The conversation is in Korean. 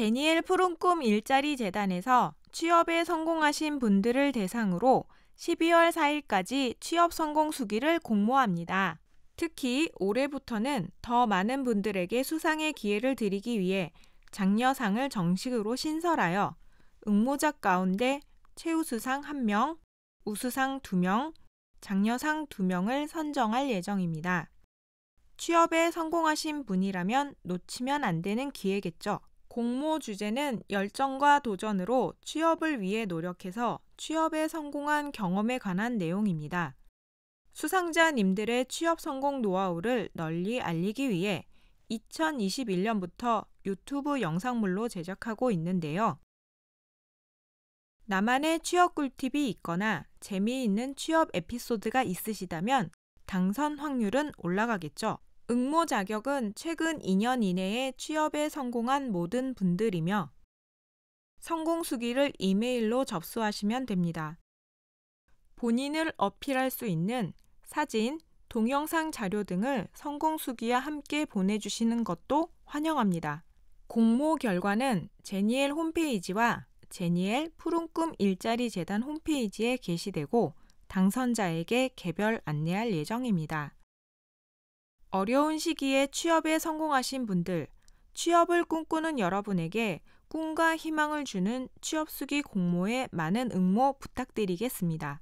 제니엘 푸른 꿈 일자리 재단에서 취업에 성공하신 분들을 대상으로 12월 4일까지 취업 성공 수기를 공모합니다. 특히 올해부터는 더 많은 분들에게 수상의 기회를 드리기 위해 장려상을 정식으로 신설하여 응모자 가운데 최우수상 1명, 우수상 2명, 장려상 2명을 선정할 예정입니다. 취업에 성공하신 분이라면 놓치면 안 되는 기회겠죠. 공모 주제는 열정과 도전으로 취업을 위해 노력해서 취업에 성공한 경험에 관한 내용입니다. 수상자님들의 취업 성공 노하우를 널리 알리기 위해 2021년부터 유튜브 영상물로 제작하고 있는데요. 나만의 취업 꿀팁이 있거나 재미있는 취업 에피소드가 있으시다면 당선 확률은 올라가겠죠. 응모 자격은 최근 2년 이내에 취업에 성공한 모든 분들이며 성공 수기를 이메일로 접수하시면 됩니다. 본인을 어필할 수 있는 사진, 동영상 자료 등을 성공 수기와 함께 보내주시는 것도 환영합니다. 공모 결과는 제니엘 홈페이지와 제니엘 푸른꿈 일자리 재단 홈페이지에 게시되고 당선자에게 개별 안내할 예정입니다. 어려운 시기에 취업에 성공하신 분들, 취업을 꿈꾸는 여러분에게 꿈과 희망을 주는 취업수기 공모에 많은 응모 부탁드리겠습니다.